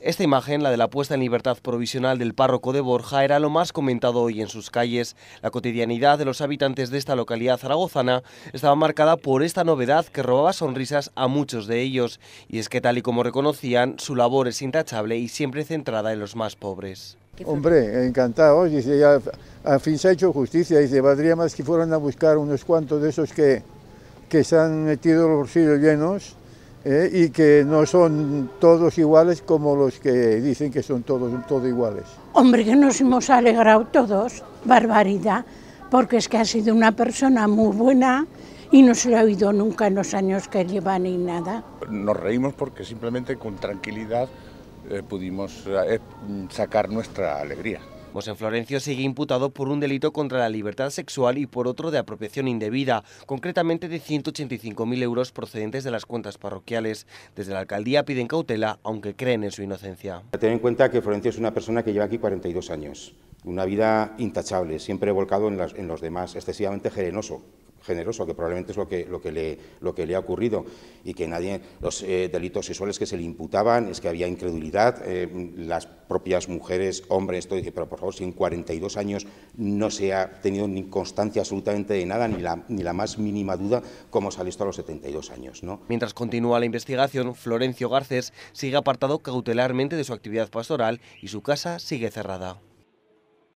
Esta imagen, la de la puesta en libertad provisional del párroco de Borja, era lo más comentado hoy en sus calles. La cotidianidad de los habitantes de esta localidad zaragozana estaba marcada por esta novedad que robaba sonrisas a muchos de ellos, y es que tal y como reconocían, su labor es intachable y siempre centrada en los más pobres. Hombre, encantados, dice, ya, al fin se ha hecho justicia, dice, valdría más que fueran a buscar unos cuantos de esos que, que se han metido los bolsillos llenos ¿eh? y que no son todos iguales como los que dicen que son todos iguales. Hombre, que nos hemos alegrado todos, barbaridad, porque es que ha sido una persona muy buena y no se lo ha oído nunca en los años que lleva ni nada. Nos reímos porque simplemente con tranquilidad eh, pudimos eh, sacar nuestra alegría. José pues Florencio sigue imputado por un delito contra la libertad sexual y por otro de apropiación indebida, concretamente de 185.000 euros procedentes de las cuentas parroquiales. Desde la alcaldía piden cautela, aunque creen en su inocencia. Tener en cuenta que Florencio es una persona que lleva aquí 42 años, una vida intachable, siempre volcado en, en los demás, excesivamente generoso, generoso, que probablemente es lo que, lo que, le, lo que le ha ocurrido, y que nadie, los eh, delitos sexuales que se le imputaban, es que había incredulidad, eh, las propias mujeres, hombres, todo, pero por favor, si en 42 años no se ha tenido ni constancia absolutamente de nada, ni la, ni la más mínima duda, cómo sale esto a los 72 años. ¿no? Mientras continúa la investigación, Florencio Garcés sigue apartado cautelarmente de su actividad pastoral y su casa sigue cerrada.